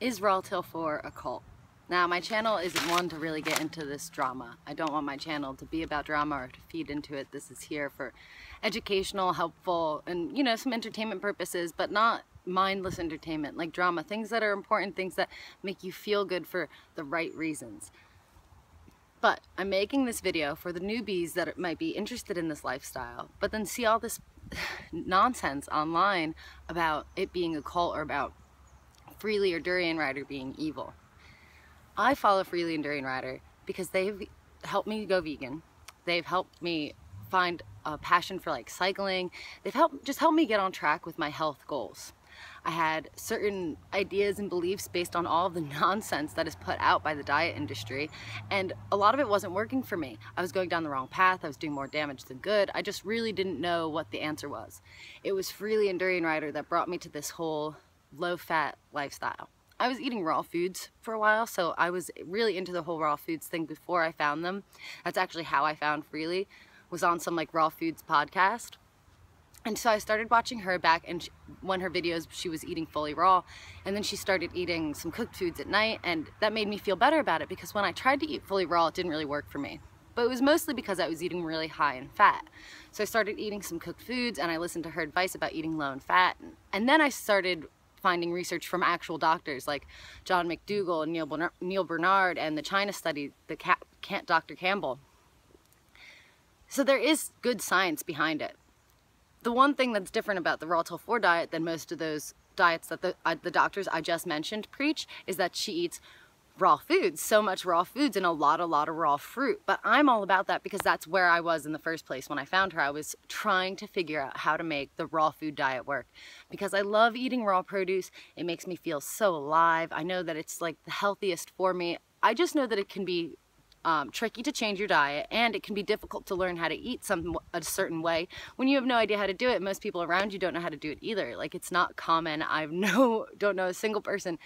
is Rawtail 4 a cult? Now my channel isn't one to really get into this drama. I don't want my channel to be about drama or to feed into it. This is here for educational, helpful, and you know, some entertainment purposes, but not mindless entertainment, like drama, things that are important, things that make you feel good for the right reasons. But I'm making this video for the newbies that might be interested in this lifestyle, but then see all this nonsense online about it being a cult or about Freely or Durian Rider being evil. I follow Freely and Durian Rider because they've helped me go vegan. They've helped me find a passion for like cycling. They've helped just helped me get on track with my health goals. I had certain ideas and beliefs based on all the nonsense that is put out by the diet industry, and a lot of it wasn't working for me. I was going down the wrong path, I was doing more damage than good. I just really didn't know what the answer was. It was Freely and Durian Rider that brought me to this whole low fat lifestyle. I was eating raw foods for a while, so I was really into the whole raw foods thing before I found them. That's actually how I found Freely, was on some like raw foods podcast. And so I started watching her back and she, when her videos, she was eating fully raw. And then she started eating some cooked foods at night. And that made me feel better about it because when I tried to eat fully raw, it didn't really work for me. But it was mostly because I was eating really high in fat. So I started eating some cooked foods and I listened to her advice about eating low in fat. And then I started finding research from actual doctors like John McDougall and Neil Bernard, Neil Bernard and the China study, the Dr. Campbell. So there is good science behind it. The one thing that's different about the raw till 4 diet than most of those diets that the, uh, the doctors I just mentioned preach is that she eats raw foods, so much raw foods and a lot, a lot of raw fruit. But I'm all about that because that's where I was in the first place when I found her. I was trying to figure out how to make the raw food diet work because I love eating raw produce. It makes me feel so alive. I know that it's like the healthiest for me. I just know that it can be um, tricky to change your diet and it can be difficult to learn how to eat some a certain way when you have no idea how to do it most people around you don't know how to do it either like it's not common I've no don't know a single person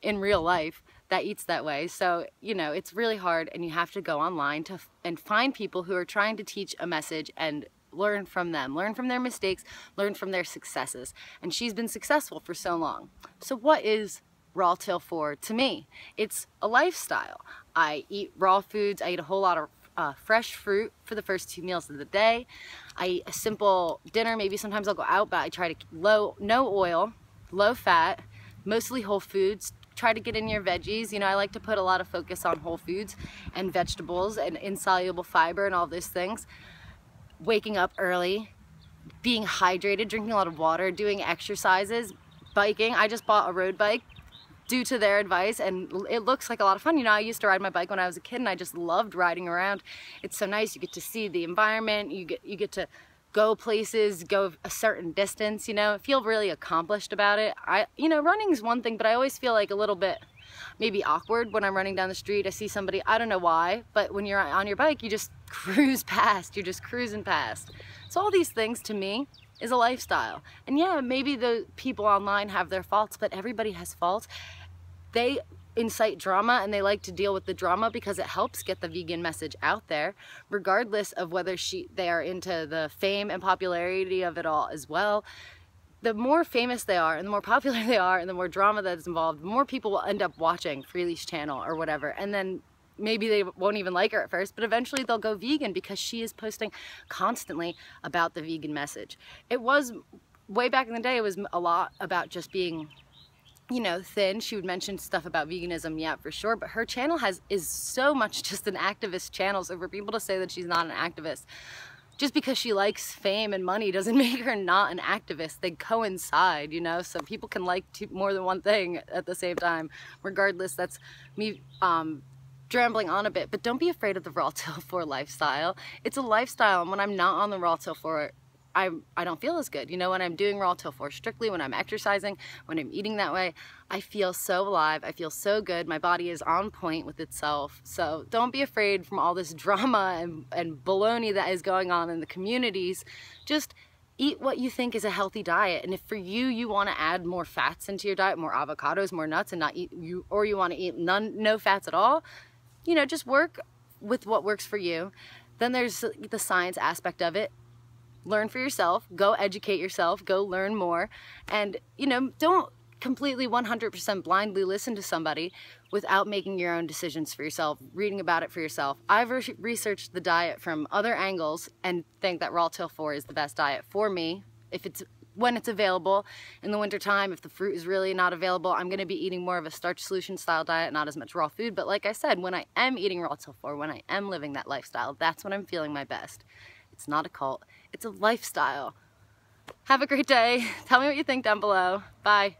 in real life that eats that way. So, you know, it's really hard and you have to go online to and find people who are trying to teach a message and learn from them, learn from their mistakes, learn from their successes. And she's been successful for so long. So what is raw tail for to me? It's a lifestyle. I eat raw foods. I eat a whole lot of uh, fresh fruit for the first two meals of the day. I eat a simple dinner. Maybe sometimes I'll go out, but I try to low, no oil, low fat, mostly whole foods, try to get in your veggies. You know, I like to put a lot of focus on whole foods and vegetables and insoluble fiber and all those things. Waking up early, being hydrated, drinking a lot of water, doing exercises, biking. I just bought a road bike due to their advice and it looks like a lot of fun. You know, I used to ride my bike when I was a kid and I just loved riding around. It's so nice. You get to see the environment. You get, you get to go places, go a certain distance, you know, feel really accomplished about it. I, you know, running's one thing, but I always feel like a little bit maybe awkward when I'm running down the street. I see somebody, I don't know why, but when you're on your bike, you just cruise past, you're just cruising past. So all these things to me is a lifestyle. And yeah, maybe the people online have their faults, but everybody has faults. They incite drama and they like to deal with the drama because it helps get the vegan message out there regardless of whether she they are into the fame and popularity of it all as well the more famous they are and the more popular they are and the more drama that's involved the more people will end up watching Freely's channel or whatever and then maybe they won't even like her at first, but eventually they'll go vegan because she is posting constantly about the vegan message. It was way back in the day, it was a lot about just being you know, thin. She would mention stuff about veganism, yeah, for sure. But her channel has is so much just an activist channel. So for people to say that she's not an activist, just because she likes fame and money doesn't make her not an activist. They coincide, you know? So people can like two, more than one thing at the same time. Regardless, that's me um, drambling on a bit. But don't be afraid of the raw till 4 lifestyle. It's a lifestyle. And when I'm not on the raw till 4 I, I don't feel as good. You know, when I'm doing raw till four strictly, when I'm exercising, when I'm eating that way, I feel so alive. I feel so good. My body is on point with itself. So don't be afraid from all this drama and, and baloney that is going on in the communities. Just eat what you think is a healthy diet. And if for you, you want to add more fats into your diet, more avocados, more nuts and not eat you, or you want to eat none, no fats at all, you know, just work with what works for you. Then there's the science aspect of it learn for yourself, go educate yourself, go learn more, and you know, don't completely 100% blindly listen to somebody without making your own decisions for yourself, reading about it for yourself. I've re researched the diet from other angles and think that raw till 4 is the best diet for me. If it's when it's available in the wintertime, if the fruit is really not available, I'm gonna be eating more of a starch solution style diet, not as much raw food. But like I said, when I am eating raw till 4, when I am living that lifestyle, that's when I'm feeling my best. It's not a cult. It's a lifestyle. Have a great day. Tell me what you think down below. Bye.